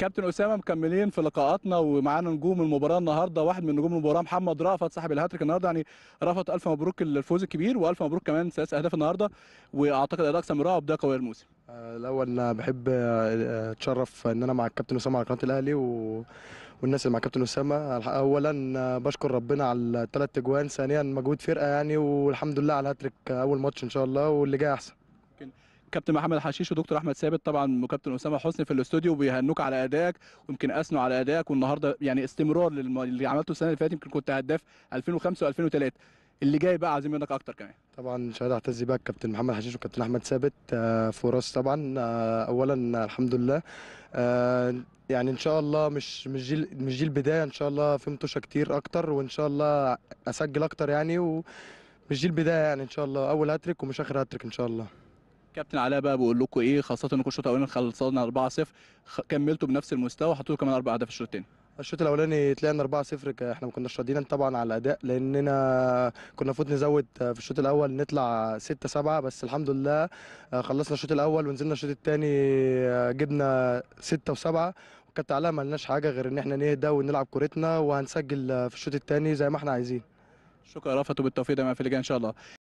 كابتن اسامه مكملين في لقاءاتنا ومعانا نجوم المباراه النهارده واحد من نجوم المباراه محمد رأفت صاحب الهاتريك النهارده يعني رأفت الف مبروك الفوز الكبير والف مبروك كمان ثلاث اهداف النهارده واعتقد اداء اكثر من رائع وبدايه قويه الموسم الاول بحب آه، اتشرف ان انا مع الكابتن اسامه على قناه الاهلي و... والناس اللي مع الكابتن اسامه اولا آه، بشكر ربنا على الثلاث اجوان ثانيا مجهود فرقه يعني والحمد لله على الهاتريك آه، اول ماتش ان شاء الله واللي جاي احسن كابتن محمد حشيش ودكتور احمد ثابت طبعا وكابتن اسامه حسني في الاستوديو بيهنوك على ادائك ويمكن اثنوا على ادائك والنهارده يعني استمرار للي عملته السنه اللي فاتت يمكن كنت هداف 2005 و2003 اللي جاي بقى عايزين منك اكتر كمان طبعا شهاده اعتز بيها الكابتن محمد حشيش والكابتن احمد ثابت آه، فرص طبعا آه، اولا آه، الحمد لله يعني ان شاء الله مش مش دي مش دي البدايه ان شاء الله في متوشه كتير اكتر وان شاء الله اسجل اكتر يعني ومش دي البدايه يعني ان شاء الله اول هاتريك ومش اخر هاتريك ان شاء الله كابتن علاء بقى بقول لكم ايه خاصه انكم الشوط الاولاني خلصنا 4 0 كملتوا بنفس المستوى وحطيتوا كمان اربع اهداف في الشوط الثاني الشوط الاولاني طلعنا 4 0 احنا ما كناش راضيين طبعا على الاداء لاننا كنا المفروض نزود آه، في الشوط الاول نطلع 6 7 بس الحمد لله آه، خلصنا الشوط الاول ونزلنا الشوط الثاني آه، جبنا 6 و7 وكابتن علاء ما لناش حاجه غير ان احنا نهدى ونلعب كورتنا وهنسجل في الشوط الثاني زي ما احنا عايزين شكرا رفعتوا بالتوفيق دايما في اللجان ان شاء الله